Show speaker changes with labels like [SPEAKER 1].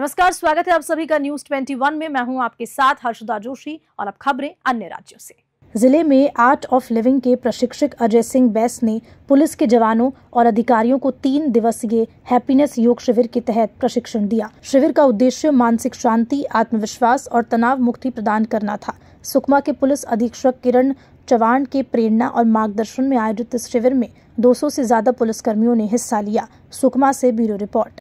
[SPEAKER 1] नमस्कार स्वागत है आप सभी का न्यूज 21 में मैं हूं आपके साथ हर्षदा जोशी और अब खबरें अन्य राज्यों से जिले में आर्ट ऑफ लिविंग के प्रशिक्षक अजय सिंह बैस ने पुलिस के जवानों और अधिकारियों को तीन दिवसीय हैप्पीनेस योग शिविर के तहत प्रशिक्षण दिया शिविर का उद्देश्य मानसिक शांति आत्मविश्वास और तनाव मुक्ति प्रदान करना था सुकमा के पुलिस अधीक्षक किरण चौहान के प्रेरणा और मार्गदर्शन में आयोजित इस शिविर में 200 से ज्यादा पुलिसकर्मियों ने हिस्सा लिया सुकमा से ब्यूरो रिपोर्ट